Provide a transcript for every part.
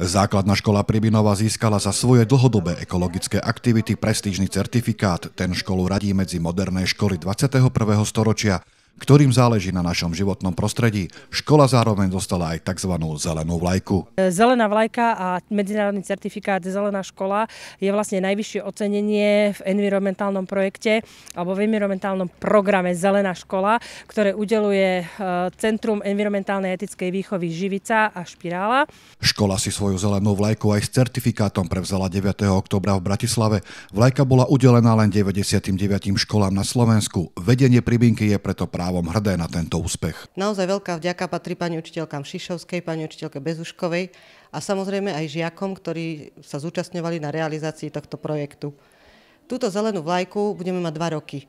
Základná škola Pribinova získala za svoje dlhodobé ekologické aktivity prestížny certifikát. Ten školu radí medzi moderné školy 21. storočia ktorým záleží na našom životnom prostredí. Škola zároveň dostala aj tzv. zelenú vlajku. E, zelená vlajka a medzinárodný certifikát Zelená škola je vlastne najvyššie ocenenie v environmentálnom projekte alebo v environmentálnom programe Zelená škola, ktoré udeluje e, Centrum environmentálnej etickej výchovy Živica a Špirála. Škola si svoju zelenú vlajku aj s certifikátom prevzala 9. oktobra v Bratislave. Vlajka bola udelená len 99 školám na Slovensku. Vedenie pribinky je preto pre právom hrdé na tento úspech. Naozaj veľká vďaka patrí pani učiteľkám Šišovskej, pani učiteľke Bezuškovej a samozrejme aj žiakom, ktorí sa zúčastňovali na realizácii tohto projektu. Túto zelenú vlajku budeme mať dva roky.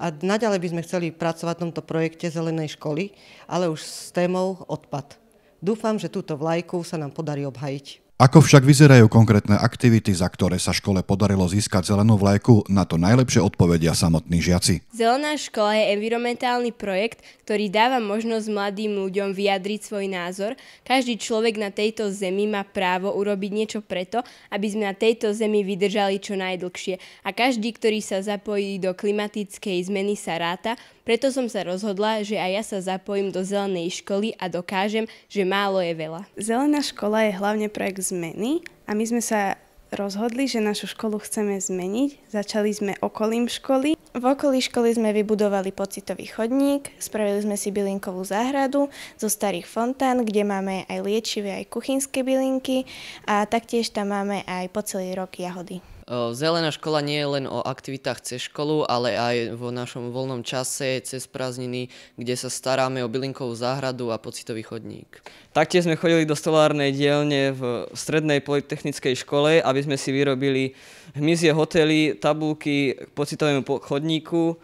A naďalej by sme chceli pracovať v tomto projekte zelenej školy, ale už s témou odpad. Dúfam, že túto vlajku sa nám podarí obhajiť. Ako však vyzerajú konkrétne aktivity, za ktoré sa škole podarilo získať zelenú vlajku, na to najlepšie odpovedia samotní žiaci. Zelená škola je environmentálny projekt, ktorý dáva možnosť mladým ľuďom vyjadriť svoj názor. Každý človek na tejto zemi má právo urobiť niečo preto, aby sme na tejto zemi vydržali čo najdlhšie. A každý, ktorý sa zapojí do klimatickej zmeny, sa ráta. Preto som sa rozhodla, že aj ja sa zapojím do zelenej školy a dokážem, že málo je veľa. Zelená škola je hlavne projekt zmeny a my sme sa rozhodli, že našu školu chceme zmeniť. Začali sme okolím školy v okolí školy sme vybudovali pocitový chodník, spravili sme si bylinkovú záhradu zo starých fontán, kde máme aj liečivé, aj kuchynské bylinky a taktiež tam máme aj po celý rok jahody. Zelená škola nie je len o aktivitách cez školu, ale aj vo našom voľnom čase, cez prázdniny, kde sa staráme o bylinkovú záhradu a pocitový chodník. Taktiež sme chodili do stolárnej dielne v strednej politechnickej škole, aby sme si vyrobili hmyzie hotely, tabulky k pocitovému chodníku chodníku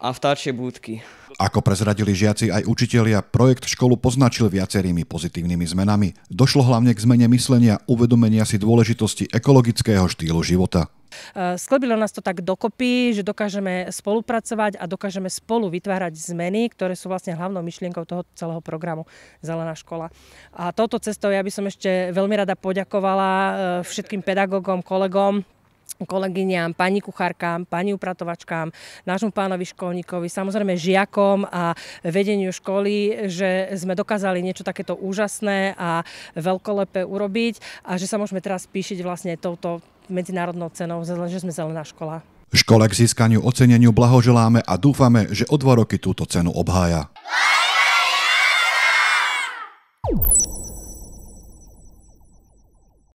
a vtáčie búdky. Ako prezradili žiaci aj učitelia, projekt školu poznačil viacerými pozitívnymi zmenami. Došlo hlavne k zmene myslenia, uvedomenia si dôležitosti ekologického štýlu života. E, Sklebilo nás to tak dokopy, že dokážeme spolupracovať a dokážeme spolu vytvárať zmeny, ktoré sú vlastne hlavnou myšlienkou toho celého programu Zelená škola. A touto cestou ja by som ešte veľmi rada poďakovala e, všetkým pedagógom, kolegom, kolegyňam, pani kuchárkám, pani upratovačkám, nášmu pánovi školníkovi, samozrejme žiakom a vedeniu školy, že sme dokázali niečo takéto úžasné a veľkolepé urobiť a že sa môžeme teraz píšiť vlastne touto medzinárodnou cenou, že sme zelená škola. Škole k získaniu oceneniu blahoželáme a dúfame, že o dva roky túto cenu obhája.